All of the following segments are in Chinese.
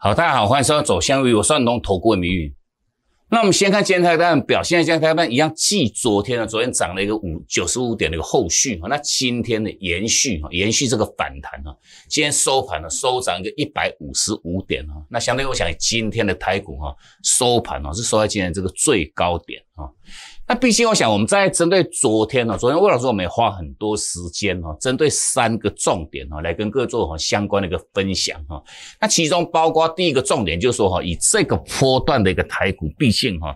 好，大家好，欢迎收看《走香玉》，我宋冬投顾名誉。那我们先看今天材板表现，今天材板一样，继昨天啊，昨天涨了一个五九十五点的一个后续啊，那今天的延续啊，延续这个反弹啊，今天收盘呢收涨一个一百五十五点啊，那相对我想今天的台股哈收盘呢是收在今天这个最高点啊。那毕竟，我想，我们在针对昨天呢，昨天魏老师我们花很多时间哦，针对三个重点哦，来跟各位做相关的一个分享哈。那其中包括第一个重点就是说哈，以这个波段的一个台股，毕竟哈，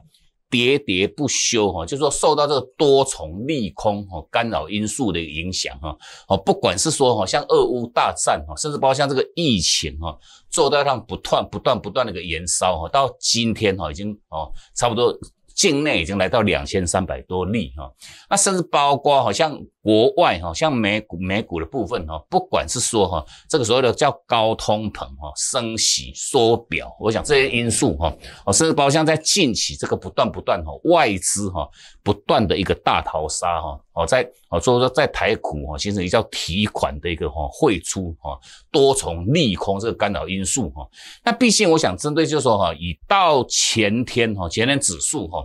喋喋不休哈，就说受到这个多重利空哈干扰因素的影响哈，哦，不管是说哈，像俄乌大战哈，甚至包括像这个疫情哈，做到让不断不断不断的一个延烧哈，到今天哈，已经哦，差不多。境内已经来到两千三百多例哈，那甚至包括好像。国外哈，像美股美股的部分哈，不管是说哈，这个所谓的叫高通膨哈，升息缩表，我想这些因素哈，哦，甚至包括像在近期这个不断不断哈，外资哈，不断的一个大逃杀哈，哦，在哦，所以说在台股哈，其实也叫提款的一个哈汇出哈，多重利空这个干扰因素哈，那毕竟我想针对就是说哈，以到前天哈，前天指数哈。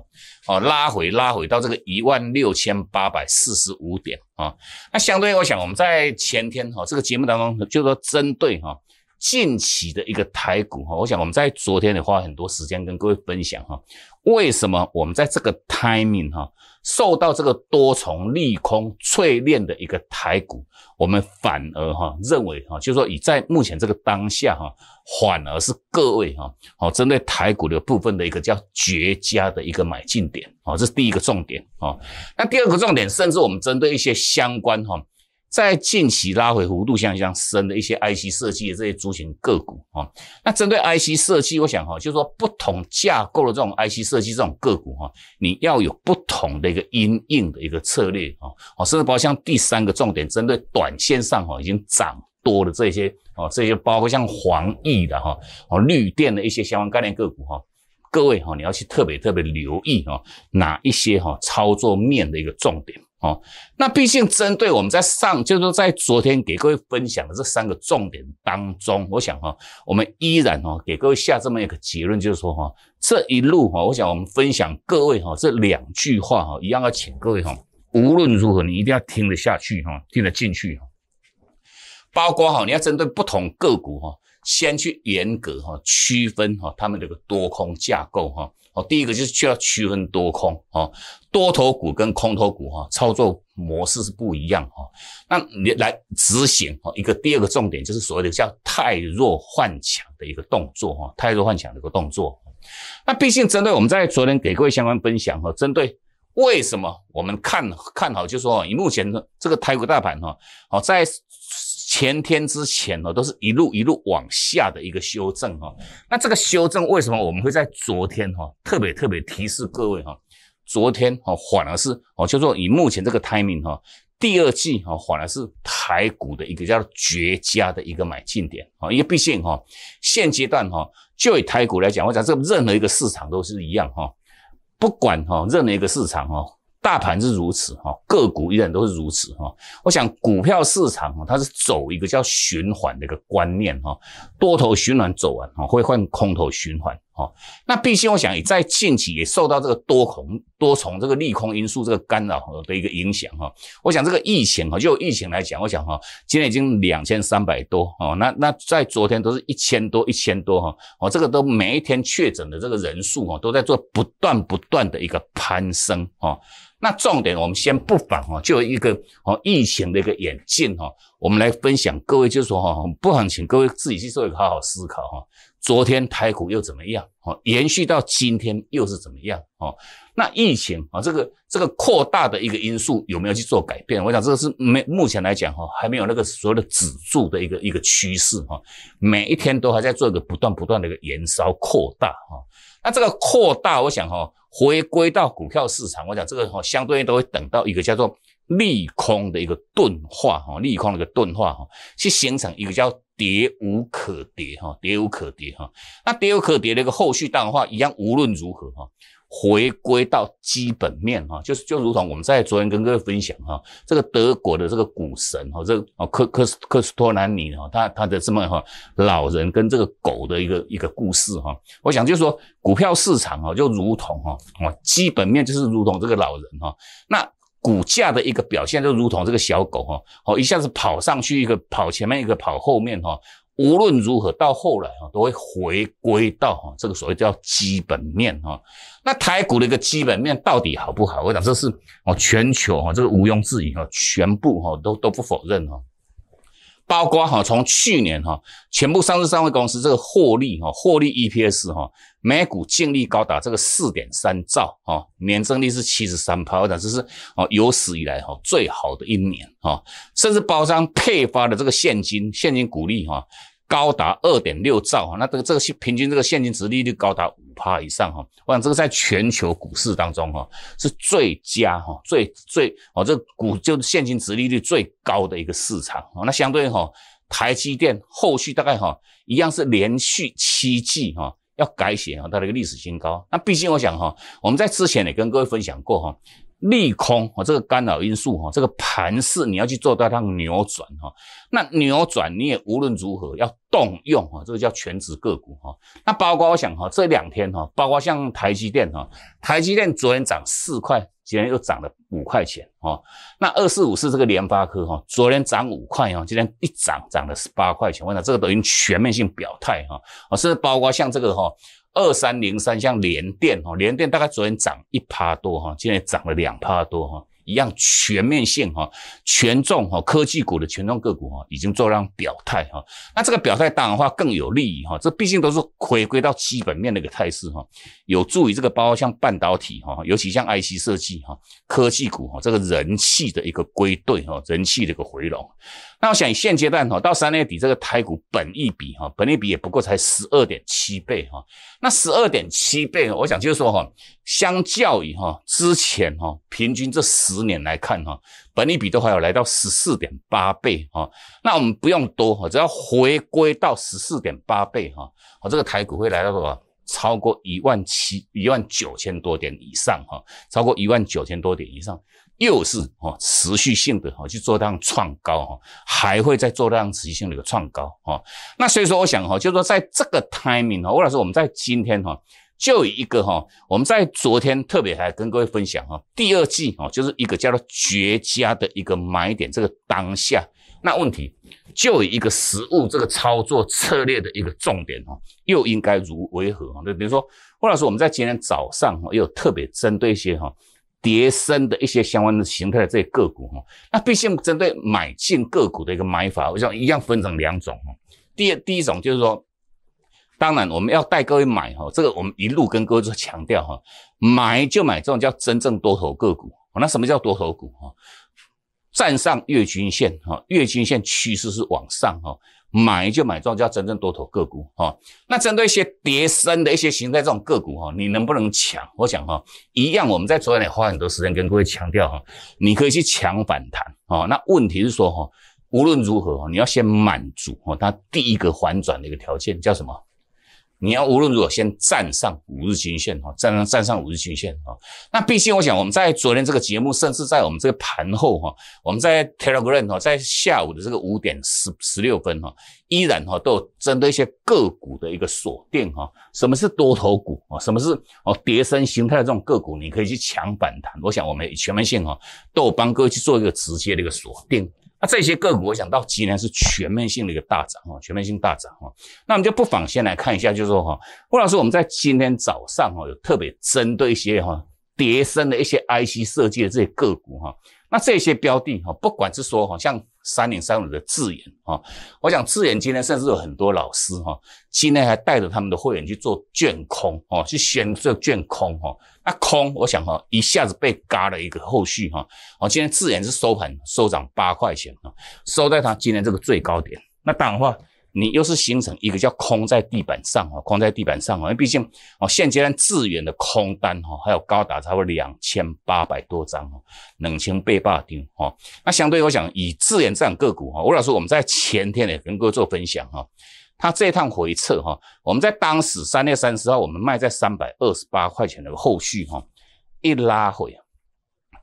哦，拉回拉回到这个一万六千八百四十五点啊，那相对，我想我们在前天哈这个节目当中，就说针对哈近期的一个台股哈，我想我们在昨天也花很多时间跟各位分享哈，为什么我们在这个 timing 哈。受到这个多重利空淬炼的一个台股，我们反而哈认为哈，就是说以在目前这个当下哈，反而是各位哈好针对台股的部分的一个叫绝佳的一个买进点啊，这是第一个重点啊。那第二个重点，甚至我们针对一些相关哈。在近期拉回弧度向这升的一些 IC 设计的这些主型个股啊，那针对 IC 设计，我想哈，就是说不同架构的这种 IC 设计这种个股哈，你要有不同的一个因应的一个策略啊，啊，甚至包括像第三个重点，针对短线上哈已经涨多的这些哦，这些包括像黄奕的哈，哦绿电的一些相关概念个股哈，各位哈，你要去特别特别留意哈，哪一些哈操作面的一个重点。哦，那毕竟针对我们在上，就是在昨天给各位分享的这三个重点当中，我想哈，我们依然哈给各位下这么一个结论，就是说哈这一路哈，我想我们分享各位哈这两句话哈，一样要请各位哈，无论如何你一定要听得下去哈，听得进去哈，包括哈你要针对不同个股哈，先去严格哈区分哈他们这个多空架构哈。哦，第一个就是需要区分多空哦，多头股跟空头股哈，操作模式是不一样哦。那你来执行哦，一个第二个重点就是所谓的叫“太弱换强”的一个动作哈，“太弱换强”的一个动作。那毕竟针对我们在昨天给各位相关分享哈，针对为什么我们看看好，就说你目前的这个台股大盘哈，好在。前天之前哦，都是一路一路往下的一个修正哈。那这个修正为什么我们会在昨天哈特别特别提示各位哈？昨天哈反而是哦，叫做以目前这个 timing 哈，第二季哈反而是台股的一个叫绝佳的一个买进点啊，因为毕竟哈现阶段哈就以台股来讲，我讲这任何一个市场都是一样哈，不管哈任何一个市场哦。大盘是如此哈，个股依然都是如此哈。我想股票市场它是走一个叫循环的一个观念哈，多头循环走完哈，会换空头循环。哦，那毕竟我想也在近期也受到这个多空多重这个利空因素这个干扰的一个影响哈，我想这个疫情哈，就疫情来讲，我想哈，今天已经两千三百多哦，那那在昨天都是一千多一千多哈，哦，这个都每一天确诊的这个人数哦，都在做不断不断的一个攀升哦。那重点我们先不妨哦，就一个哦疫情的一个演进哦，我们来分享各位，就是说哦，不妨请各位自己去做一个好好思考哈。昨天台股又怎么样？哦，延续到今天又是怎么样？哦，那疫情啊，这个这个扩大的一个因素有没有去做改变？我想这个是没，目前来讲哈，还没有那个所谓的止住的一个一个趋势哈，每一天都还在做一个不断不断的一个延烧扩大哈。那这个扩大，我想哈，回归到股票市场，我想这个哈，相对应都会等到一个叫做利空的一个钝化哈，利空的一个钝化哈，去形成一个叫跌无可跌哈，跌无可跌哈。那跌无可跌的一个后续淡化一样，无论如何哈。回归到基本面哈，就是就如同我们在昨天跟各位分享哈，这个德国的这个股神哈，这个科科科斯托兰尼哈，他他的这么哈老人跟这个狗的一个一个故事哈，我想就是说股票市场哈，就如同哈哦基本面就是如同这个老人哈，那股价的一个表现就如同这个小狗哈，哦一下子跑上去一个跑前面一个跑后面哈。无论如何，到后来啊，都会回归到哈这个所谓叫基本面哈。那台股的一个基本面到底好不好？我讲这是哦，全球哈这个毋庸置疑哈，全部哈都都不否认哈。包括哈，从去年哈，全部上市上位公司这个获利哈，获利 EPS 哈，每股净利高达这个四点三兆哈，年增率是七十三%，我讲这是哦有史以来哈最好的一年哈，甚至包商配发的这个现金现金股利哈。高达二点六兆哈，那这个这个是平均这个现金值利率高达五帕以上哈，我想这个在全球股市当中哈是最佳哈最最哦这股就是现金值利率最高的一个市场啊，那相对哈台积电后续大概哈一样是连续七季哈要改写哈它的一个历史新高，那毕竟我想哈我们在之前也跟各位分享过哈。利空哈，这个干扰因素哈，这个盘势你要去做到它扭转哈，那扭转你也无论如何要动用哈，这个叫全职个股哈，那包括我想哈，这两天哈，包括像台积电哈，台积电昨天涨四块，今天又涨了五块钱哈，那二四五是这个联发科哈，昨天涨五块哈，今天一涨涨了十八块钱，我想这个等于全面性表态哈，哦，甚至包括像这个哈。二三零三像联电哈，联电大概昨天涨一趴多哈，今天涨了两趴多哈，一样全面性哈，权重哈，科技股的权重个股哈，已经做这表态哈，那这个表态当然话更有利益哈，这毕竟都是回归到基本面的一个态势哈，有助于这个包括像半导体哈，尤其像 IC 设计哈，科技股哈，这个人气的一个归队哈，人气的一个回笼。那我想，现阶段哈，到三月底，这个台股本益比哈，本益比也不过才十二点七倍哈。那十二点七倍，我想就是说哈，相较于哈之前哈，平均这十年来看哈，本益比都还有来到十四点八倍哈。那我们不用多哈，只要回归到十四点八倍哈，我这个台股会来到多少？超过一万七一万九千多点以上哈，超过一万九千多点以上。又是哦持续性的哈去做这样创高哈，还会再做这样持续性的一个创高哈。那所以说我想哈，就是说在这个 timing 哈，吴老师我们在今天哈就一个哈，我们在昨天特别还跟各位分享哈，第二季哈就是一个叫做绝佳的一个买点，这个当下那问题就一个实物这个操作策略的一个重点哈，又应该如为何哈？那比如说郭老师我们在今天早上哈又特别针对一些哈。迭升的一些相关的形态的这些个股哈，那毕竟针对买进个股的一个买法，我想一样分成两种哈。第第一种就是说，当然我们要带各位买哈，这个我们一路跟各位强调哈，买就买这种叫真正多头个股。那什么叫多头股哈？站上月均线哈，月均线趋势是往上哈。买就买庄家真正多头个股哈，那针对一些叠升的一些形态这种个股哈，你能不能抢？我想哈，一样，我们在昨天也花很多时间跟各位强调哈，你可以去抢反弹啊。那问题是说哈，无论如何哈，你要先满足哈它第一个反转的一个条件叫什么？你要无论如何先站上五日均线哈，站上站上五日均线哈。那毕竟我想，我们在昨天这个节目，甚至在我们这个盘后哈，我们在 Telegram 哈，在下午的这个五点十十六分哈，依然哈都有针对一些个股的一个锁定哈。什么是多头股啊？什么是哦叠升形态的这种个股？你可以去抢反弹。我想我们全面性哈都有帮各位去做一个直接的一个锁定。那这些个股，我想到今年是全面性的一个大涨哈，全面性大涨哈。那我们就不妨先来看一下，就是说哈，郭老师，我们在今天早上哈，有特别针对一些哈叠升的一些 IC 设计的这些个股哈，那这些标的哈，不管是说哈，像。三零三五的智远啊，我想智远今天甚至有很多老师哈，今天还带着他们的会员去做卷空哦，去选这卷空哈，那空我想哈一下子被嘎了一个后续哈，哦，今天智远是收盘收涨八块钱啊，收在它今天这个最高点，那当然话。你又是形成一个叫空在地板上哦，空在地板上哦，因为毕竟哦现阶段智远的空单哈，还有高达超过两千八百多张哦，冷清被霸丢哈。那相对我想以智远这样个股哈，吴老师我们在前天跟各位做分享哈，他这趟回撤哈，我们在当时三月三十号我们卖在三百二十八块钱的后续哈，一拉回。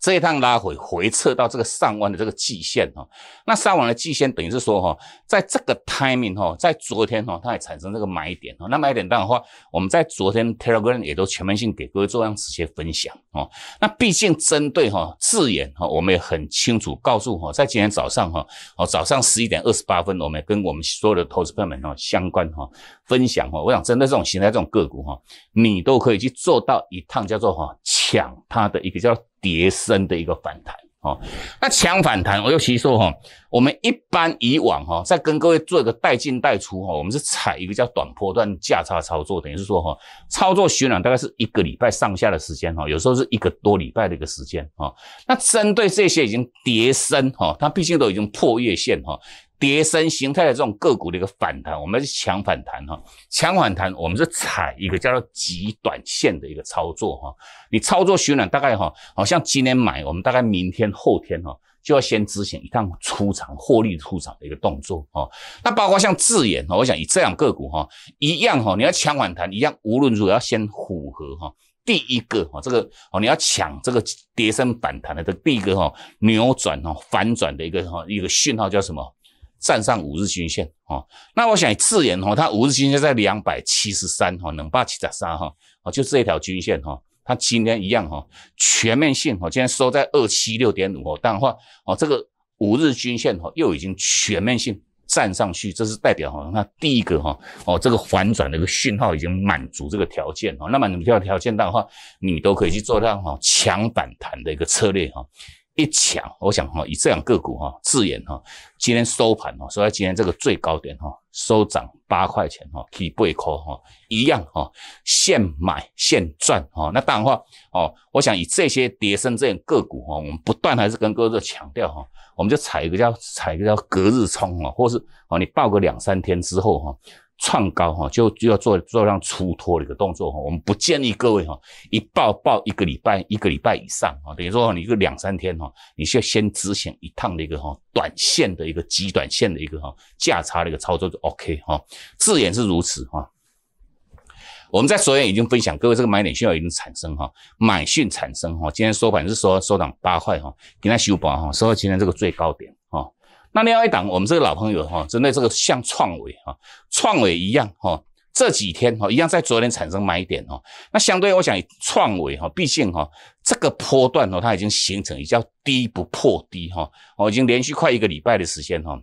这一趟拉回回撤到这个上弯的这个季线哈，那上弯的季线等于是说哈，在这个 timing 哈，在昨天哈，它也产生这个买点哈。那买点当的话，我们在昨天 Telegram 也都全面性给各位做样子一些分享哦。那毕竟针对哈字眼哈，我们也很清楚告诉哈，在今天早上哈，哦早上十一点二十八分，我们跟我们所有的投资朋友们哈相关哈分享哈。我想针对这种形态这种个股哈，你都可以去做到一趟叫做哈。抢它的一个叫叠升的一个反弹啊，那抢反弹，我又其示说哈，我们一般以往哈，在跟各位做一个带进带出哈，我们是采一个叫短波段价差操作，等于是说哈，操作循环大概是一个礼拜上下的时间哈，有时候是一个多礼拜的一个时间哈，那针对这些已经叠升哈，它毕竟都已经破月线哈。叠升形态的这种个股的一个反弹，我们是强反弹哈，强反弹我们是踩一个叫做极短线的一个操作哈。你操作取暖大概哈，好像今天买，我们大概明天后天哈就要先执行一趟出场获利出场的一个动作哈。那包括像智远哈，我想以这样个股哈一样哈，你要强反弹一样，无论如何要先符合哈第一个哈这个哦，你要抢这个叠升反弹的这第一个哈扭转哈，反转的一个哈一个讯号叫什么？站上五日均线啊，那我想自然哈，它五日均线在两百七十三哈，两百七十三哈，哦，就这一条均线哈，它今天一样哈，全面性哈，今天收在二七六点五，但话哦，这个五日均线哈，又已经全面性站上去，这是代表哈，那第一个哈，哦，这个反转的一个讯号已经满足这个条件哈，那满足这个条件的话，你都可以去做到哈，强反弹的一个策略哈。一抢，我想哈，以这两个股哈，自然哈，今天收盘哈，所以在今天这个最高点哈，收涨八块钱哈，起八颗哈，一样哈，现买现赚哈。那当然话哦，我想以这些跌升这样个股哈，我们不断还是跟各位强调哈，我们就踩一个叫踩一个叫隔日冲哦，或是哦，你报个两三天之后哈。创高哈，就就要做做让出脱的一个动作哈。我们不建议各位哈，一爆爆一个礼拜，一个礼拜以上啊。等于说，你就两三天哈，你需要先执行一趟的一个哈短线的一个极短线的一个哈价差的一个操作就 OK 哈。自然是如此哈。我们在昨天已经分享，各位这个买点讯号已经产生哈，买讯产生哈。今天收盘是收收涨八块哈，给它修补哈，收到今天这个最高点。那另外一档，我们这个老朋友哈，针对这个像创伟哈，创伟一样哈，这几天哈一样在昨天产生买点哈。那相对我想，创伟哈，毕竟哈这个波段哦，它已经形成比较低不破低哈，哦已经连续快一个礼拜的时间哈，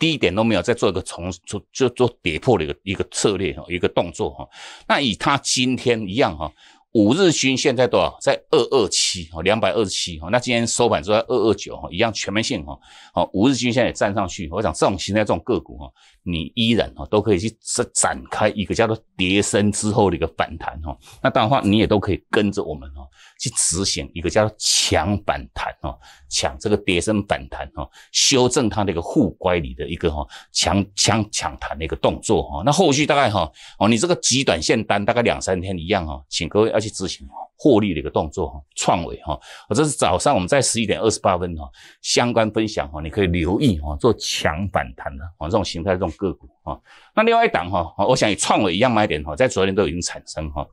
低点都没有再做一个重做就做跌破的一个一个策略哈，一个动作哈。那以它今天一样哈。五日均线在多少？在二二七哦，两百二十七哦。那今天收盘是在二二九哈，一样全面性哈。哦，五日均线也站上去。我想这种形态、这种个股哈，你依然哈都可以去展开一个叫做跌升之后的一个反弹哈。那当然话你也都可以跟着我们哈去执行一个叫做抢反弹哈，抢这个跌升反弹哈，修正它的一个护乖里的一个哈抢抢抢弹的一个动作哈。那后续大概哈哦，你这个极短线单大概两三天一样哈，请各位要去执行哈获利的一个动作哈，创维哈，我这是早上我们在十一点二十八分哈相关分享哈，你可以留意哈做强反弹的啊这种形态这种个股哈。那另外一档哈，我想与创维一样买点哈，在昨天都已经产生哈。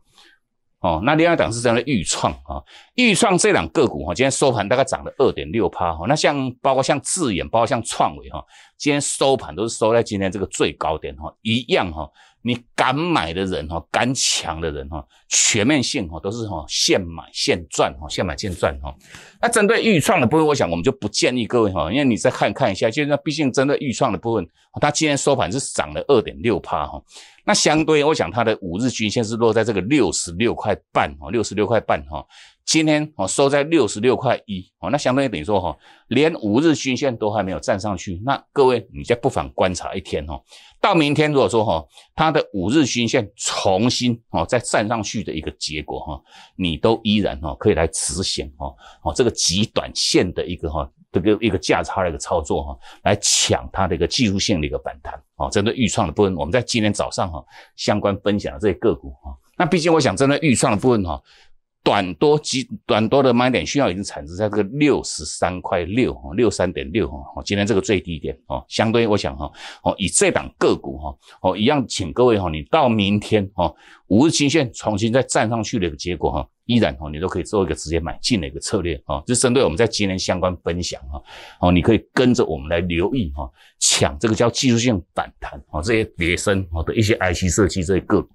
哦，那另外一档是这样的预创哈，预创这两个股哈，今天收盘大概涨了二点六趴哈。那像包括像智远，包括像创维哈，今天收盘都是收在今天这个最高点哈，一样哈。你敢买的人哈，敢抢的人哈，全面性哈，都是哈现买现赚哈，现买现赚哈。那针对预创的部分，我想我们就不建议各位哈，因为你再看看一下，就是毕竟针对预创的部分，它今天收盘是涨了二点六帕哈。那相对，我想它的五日均线是落在这个六十六块半哦，六十六块半哈。今天我收在六十六块一哦，那相当于等于说哈，连五日均线都还没有站上去。那各位，你再不妨观察一天哦。到明天如果说哈，它的五日均线重新哦再站上去的一个结果哈，你都依然哈可以来执行哈哦这个极短线的一个哈。这个一个价差的一个操作哈，来抢它的一个技术性的一个反弹啊，针对预创的部分，我们在今天早上哈相关分享这些个股啊，那毕竟我想针对预创的部分哈，短多及短多的买点需要已经产生在这个六十三块六，六三点六啊，今天这个最低点哦，相对我想哈，哦以这档个股哈，哦一样，请各位哈，你到明天哈五日均线重新再站上去的一个结果哈。依然哦，你都可以做一个直接买进的一个策略啊，就针对我们在今年相关分享哈，哦，你可以跟着我们来留意哈，抢这个叫技术性反弹啊，这些叠升哦的一些 IC 设计这些个股。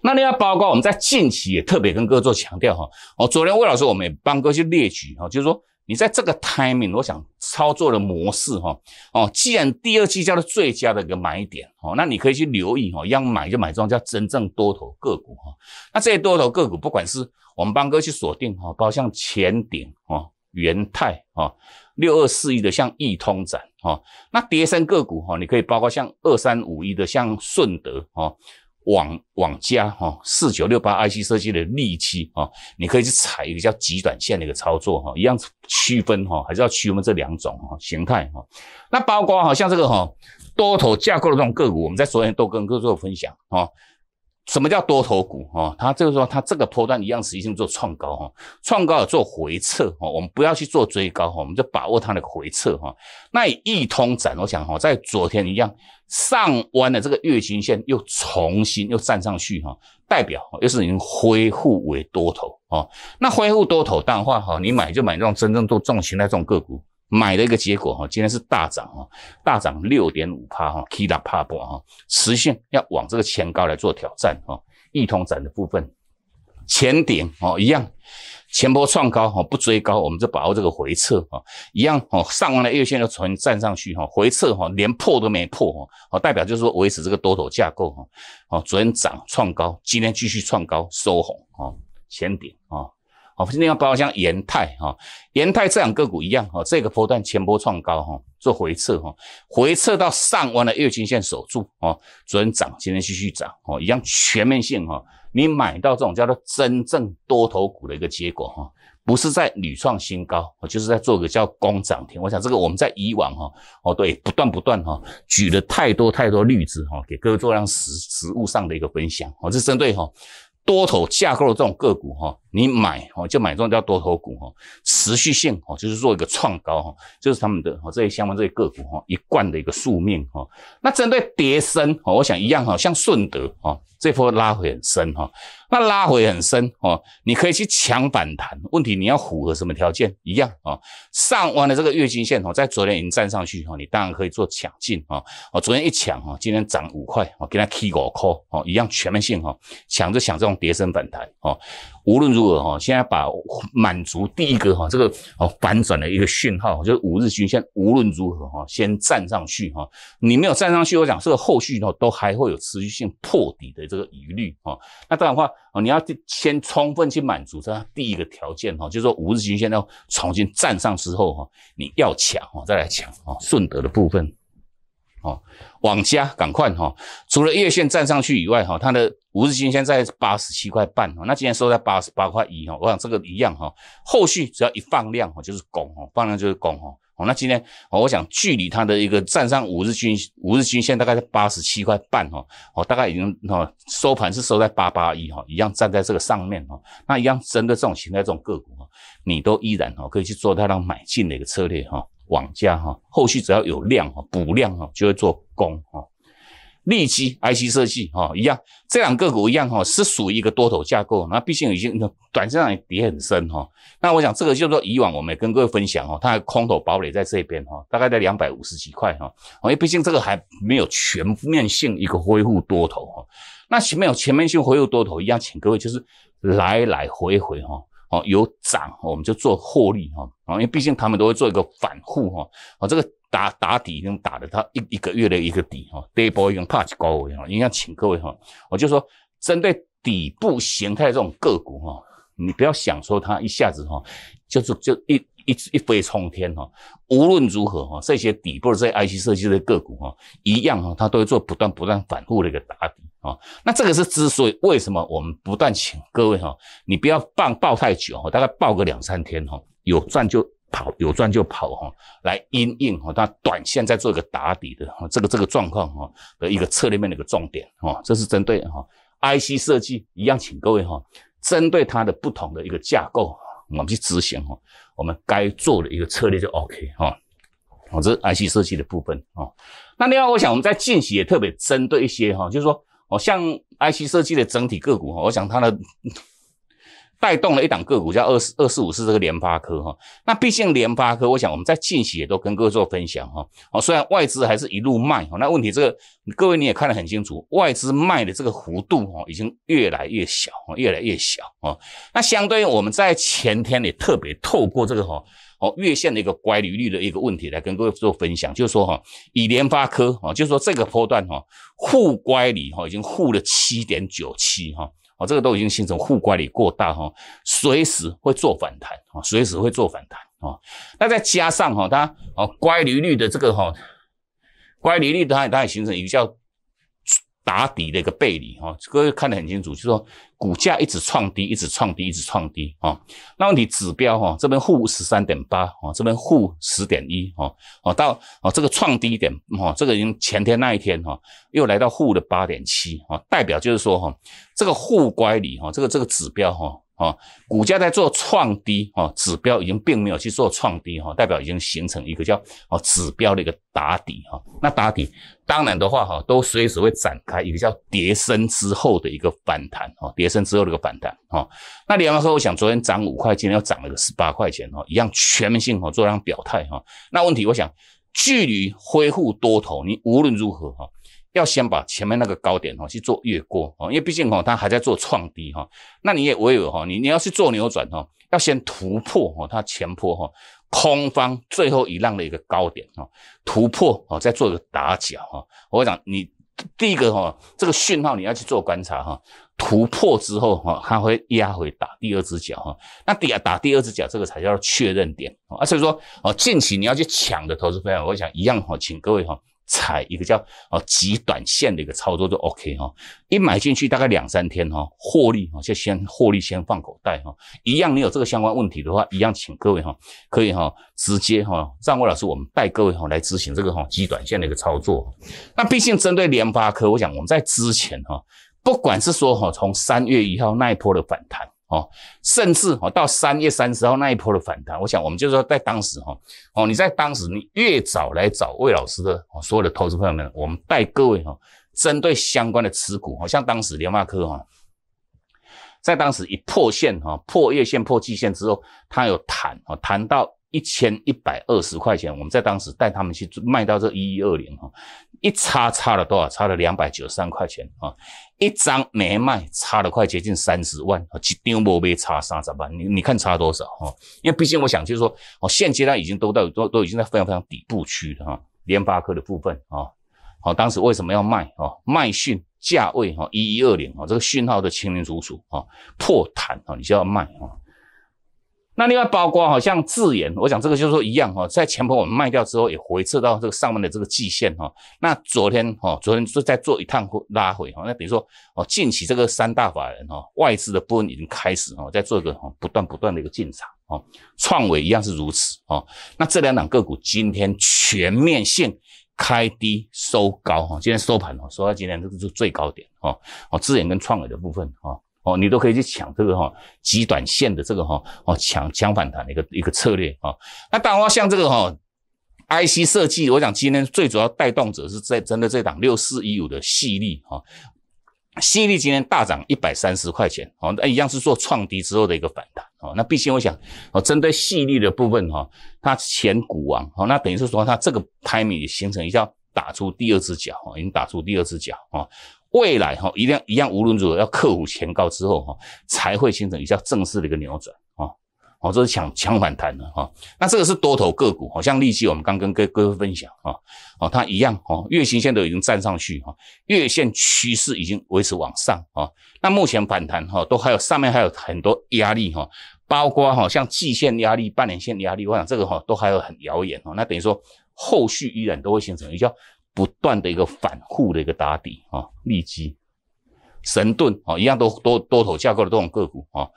那另外包括我们在近期也特别跟各位做强调哈，哦，昨天魏老师我们也帮各位去列举哈，就是说。你在这个 timing 我想操作的模式哈，哦，既然第二季叫做最佳的一个买点哦，那你可以去留意哦，要买就买这种叫真正多头个股哈。那这些多头个股，不管是我们帮哥去锁定哈，包括像前顶哈、元泰哦、六二四一的像易通展哦，那叠升个股哈，你可以包括像二三五一的像顺德哦。往往加哈，四九六八 IC 设计的利器哈，你可以去采一个叫极短线的一个操作哈，一样区分哈，还是要区分这两种哈形态哈，那包括好像这个哈多头架构的这种个股，我们在昨天都跟各位分享哈。什么叫多头股？哈，它就是说，它这个波段一样，是一上做创高，哈，创高有做回撤，哈，我们不要去做追高，哈，我们就把握它的回撤，哈。那一通展，我想哈，在昨天一样，上弯的这个月均线又重新又站上去，哈，代表又是已经恢复为多头，哦，那恢复多头，淡化，哈，你买就买这种真正做重型的这种个股。买的一个结果哈，今天是大涨哈，大涨六点五帕哈，七六帕波哈，实现要往这个前高来做挑战哈，一通涨的部分前顶哦一样，前波创高哈，不追高，我们就把握这个回撤哈，一样哦上完了月线又重新站上去哈，回撤哈连破都没破哈，哦，代表就是说维持这个多头架构哈，哦昨天涨创高，今天继续创高收红啊前顶啊。哦，另外包括像延泰哈，延泰这两个股一样哈，这个波段前波创高哈，做回撤哈，回撤到上弯的月均线守住啊。昨天涨，今天继续涨哦，一样全面性哈。你买到这种叫做真正多头股的一个结果哈，不是在屡创新高，我就是在做个叫攻涨停。我想这个我们在以往哈，哦对，不断不断哈，举了太多太多例子哈，给各位做让实实物上的一个分享我这是针对哈。多头架构的这种个股哈，你买哦就买这种叫多头股哈，持续性哦就是做一个创高哈，就是他们的哦这些相关这些个股哈一贯的一个宿命哈。那针对跌深哦，我想一样哈，像顺德哈这波拉回很深哈。它拉回很深哦，你可以去抢反弹。问题你要符合什么条件？一样哦，上完的这个月均线哦，在昨天已经站上去哦，你当然可以做抢进哦。哦，昨天一抢哦，今天涨五块哦，给它 K 五块哦，一样全面性哦，抢着抢这种跌升反弹哦。无论如何哈，现在把满足第一个哈这个哦反转的一个讯号，就是五日均线无论如何哈先站上去哈，你没有站上去，我讲这个后续呢都还会有持续性破底的这个疑虑哈。那当然的话哦，你要先充分去满足这第一个条件哈，就是说五日均线要重新站上之后哈，你要抢哈再来抢啊顺德的部分。哦，往家赶快哈！除了月线站上去以外哈，它的五日均线在八十七块半哈，那今天收在八十八块一哈。我想这个一样哈，后续只要一放量哦，就是拱哦，放量就是拱哦。哦，那今天哦，我想距离它的一个站上五日均五日均线大概在八十七块半哦，哦，大概已经哦收盘是收在八八一哈，一样站在这个上面哈。那一样针对这种形态这种个股，你都依然哦可以去做它量买进的一个策略哈。往加哈，后续只要有量哈，补量哈就会做攻哈。利基 IC 设计哈一样，这两个股一样哈，是属于一个多头架构。那毕竟已经短线上跌很深哈。那我想这个就是说，以往我们也跟各位分享哈，它的空头堡垒在这边哈，大概在两百五十几块哈。因为毕竟这个还没有全面性一个恢复多头哈。那前面有全面性恢复多头一样，请各位就是来来回回哈。哦，有涨我们就做获利哈，啊，因为毕竟他们都会做一个反复哈，啊，这个打打底已经打了它一一个月的一个底哈第一波已经怕起高位哈，应该请各位哈，我就说针对底部形态这种个股哈，你不要想说它一下子哈，就是就一。一一飞冲天哈，无论如何哈，这些底部的这些 IC 设计的个股哈，一样哈，它都会做不断不断反复的一个打底啊。那这个是之所以为什么我们不断请各位哈，你不要放爆太久哈，大概爆个两三天哈，有赚就跑，有赚就跑哈，来因应哈，它短线在做一个打底的这个这个状况哈的一个策略面的一个重点哈，这是针对哈 IC 设计一样，请各位哈，针对它的不同的一个架构。我们去执行哈，我们该做的一个策略就 OK 哈，哦，这是 IC 设计的部分哦。那另外，我想我们在近期也特别针对一些哈，就是说，哦，像 IC 设计的整体个股哈，我想它的。带动了一档个股，叫二四二四五四这个联发科哈。那毕竟联发科，我想我们在近期也都跟各位做分享哈。哦，虽然外资还是一路卖，那问题这个各位你也看得很清楚，外资卖的这个幅度哦，已经越来越小，越来越小哈，那相对于我们在前天也特别透过这个哈哦月线的一个乖离率的一个问题来跟各位做分享，就是说哈，以联发科啊，就是说这个波段哈护乖离哈已经护了七点九七哈。哦，这个都已经形成负乖离过大哈，随时会做反弹啊，随时会做反弹啊。那再加上哈，它哦乖离率的这个哈，乖离率它它也形成有效。打底的一个背离哈，各位看得很清楚，就是说股价一直创低，一直创低，一直创低啊。那问题指标哈，这边负十三点八啊，这边负十点一啊，哦到啊这个创低一点，哦，这个已经前天那一天哈，又来到负的八点七啊，代表就是说哈，这个负乖离哈，这个这个指标哈。啊，股价在做创低，哦，指标已经并没有去做创低，哈，代表已经形成一个叫哦指标的一个打底，哈。那打底当然的话，哈，都随时会展开一个叫跌升之后的一个反弹，哈，跌升之后的一个反弹，哈。那李阳说，我想昨天涨五块今天又涨了个十八块钱，哈，一样全面性哈做这样表态，哈。那问题我想，距离恢复多头，你无论如何，哈。要先把前面那个高点哈去做越过哦，因为毕竟哈它还在做创低哈。那你也我有哈，你你要去做扭转哈，要先突破哦它前坡哈空方最后一浪的一个高点哈，突破哦再做一个打脚哈。我讲你第一个哈这个讯号你要去做观察哈，突破之后哈它会压回打第二只脚哈。那第二打第二只脚这个才叫确认点，所以说哦近期你要去抢的投资朋友，我想一样哈，请各位哈。踩一个叫啊极短线的一个操作就 OK 哈，一买进去大概两三天哈，获利哦、就先获利先放口袋哈，一样你有这个相关问题的话，一样请各位哈可以哈直接哈，张魏老师我们带各位哈来执行这个哈极短线的一个操作。那毕竟针对联发科，我想我们在之前哈，不管是说哈从三月一号那一波的反弹。哦，甚至哦到三月三十号那一波的反弹，我想我们就是说在当时哈，哦你在当时你越早来找魏老师的哦，所有的投资朋友们，我们带各位哈，针对相关的持股，好像当时联发科哈，在当时一破线哈，破月线破季线之后，它有弹哦，弹到一千一百二十块钱，我们在当时带他们去卖到这一一二零哈。一差差了多少？差了两百九十三块钱啊！一张没卖，差了快接近三十万啊！一张没卖，差三十万，你你看差多少啊？因为毕竟我想就是说，哦，现阶段已经都到都都已经在非常非常底部区了哈。联发科的部分啊，好，当时为什么要卖啊？卖讯价位哈，一一二零啊，这个讯号都清清楚楚啊，破坛啊，你就要卖啊。那另外包括好像智研，我想这个就是说一样哈，在前波我们卖掉之后也回撤到这个上面的这个季线哈。那昨天哈，昨天是在做一趟拉回哈。那比如说哦，近期这个三大法人哈，外资的部分已经开始哈，在做一个哈不断不断的一个进场啊。创伟一样是如此啊。那这两档个股今天全面性开低收高哈，今天收盘哦，收到今天这个是最高点哦。哦，智研跟创伟的部分哈。哦，你都可以去抢这个哈，极短线的这个哈，哦，抢抢反弹的一个一个策略啊。那当然像这个哈，IC 设计，我讲今天最主要带动者是在针对这档六四一五的细粒哦犀利今天大涨一百三十块钱哦，那一样是做创低之后的一个反弹哦。那毕竟我想哦，针对犀利的部分哈，它前股王哦，那等于是说它这个 timing 形成一下打出第二只脚哦，已经打出第二只脚啊。未来哈，一定一样，无论如何要克服前高之后哈，才会形成比较正式的一个扭转啊！哦，这是强强反弹的哈。那这个是多头个股，好像利息我们刚跟各各位分享啊，哦，它一样哦，月形线都已经站上去哈，月线趋势已经维持往上啊。那目前反弹哈，都还有上面还有很多压力哈，包括哈像季线压力、半年线压力，我想这个哈都还有很遥远哦。那等于说，后续依然都会形成一较。不断的一个反护的一个打底啊，利基、神盾啊，一样都多多头架构的这种个股啊，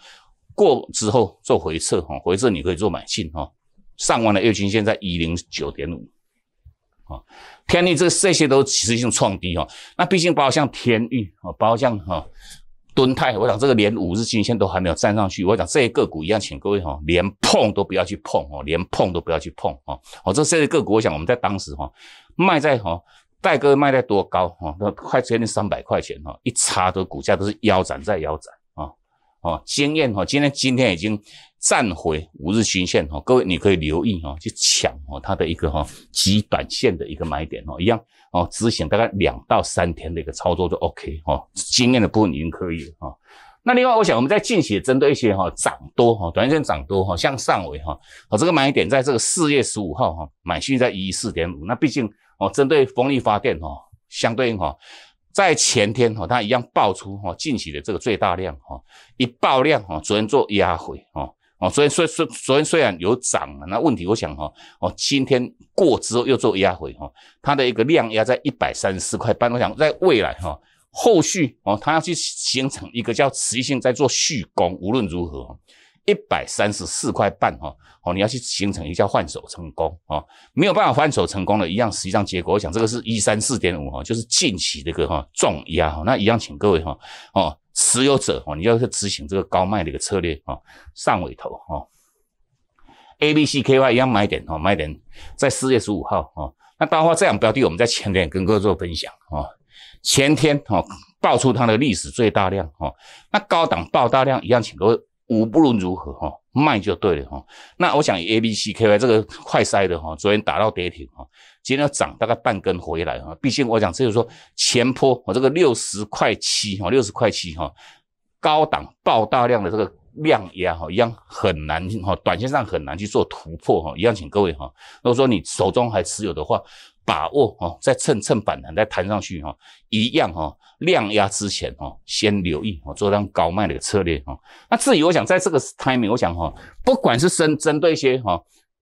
过之后做回撤哈，回撤你可以做买进哈，上弯的月均线在一零九点五啊，天力这这些都实质性创低哈，那毕竟包括像天力啊，包括像哈盾泰，我想这个连五日均线都还没有站上去，我想这些个股一样，请各位哈，连碰都不要去碰哦，连碰都不要去碰啊。哦，这这些个股，我想我们在当时哈。卖在哈，代哥卖在多高哈？都快接近三百块钱哈！一差都股价都是腰斩在腰斩啊！哦，经验哈，今天今天已经站回五日均线哈。各位你可以留意哈，去抢哦它的一个哈极短线的一个买点哦，一样哦，执行大概两到三天的一个操作就 OK 哦。经验的部分已经可以了哈。那另外我想，我们在进行针对一些哈涨多哈，短线涨多哈，像上尾哈，哦这个买点在这个四月十五号哈，买需在一四点五，那毕竟。哦，针对风力发电，哈，相对应，哈，在前天，哈，它一样爆出，哈，近期的这个最大量，哈，一爆量，哈，昨天做压回，哈，哦，昨天虽虽昨天虽然有涨了，那问题我想，哈，哦，今天过之后又做压回，哈，它的一个量压在一百三十四块半，我想在未来，哈，后续，哦，它要去形成一个叫持续性在做蓄攻，无论如何。一百三十四块半哈，哦，你要去形成一下换手成功哦，没有办法换手成功的一样，实际上结果我想这个是一三四点五哈，就是近期这个哈重压哈，那一样请各位哈哦持有者哦，你要去执行这个高卖的一个策略哈，上尾头哈，A B C K Y 一样买点哈，买点在四月十五号哈，那当然话这两标的我们在前天跟各位做分享哦，前天哈爆出它的历史最大量哈，那高档爆大量一样，请各位。五不论如何哈，卖就对了哈。那我想 A B C K Y 这个快塞的哈，昨天打到跌停哈，今天要涨大概半根回来哈。毕竟我讲，这就是说前坡，我这个六十块七哈，六十块七哈，高档爆大量的这个量也哈一样很难哈，短线上很难去做突破哈。一样，请各位哈，如果说你手中还持有的话。把握哦，在蹭蹭反弹再弹上去哈，一样哈，量压之前哈，先留意哦，做张高卖的策略哈。那至于我想在这个 timing，我想哈，不管是针针对一些哈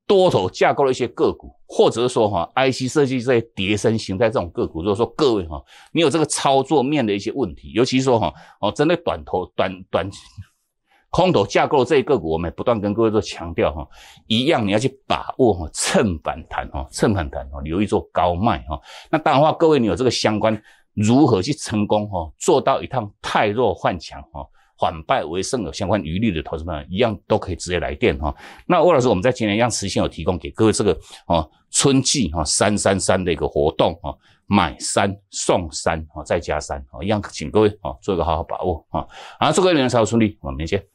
多头架构的一些个股，或者是说哈 IC 设计这些叠升形态这种个股，如果说各位哈，你有这个操作面的一些问题，尤其说哈，哦针对短头短短。空头架构这一个股，我们不断跟各位做强调哈，一样你要去把握哈，蹭反弹哈，蹭反弹哈，留意做高卖哈。那当然话，各位你有这个相关如何去成功哈，做到一趟太弱换强哈，反败为胜有相关余力的投资朋友，一样都可以直接来电哈。那欧老师，我们在今年一样实先有提供给各位这个哦，春季哈三三三的一个活动哈。买三送三啊，再加三啊，一样请各位啊做一个好好把握啊。啊，祝各位年少顺利，我们明天见。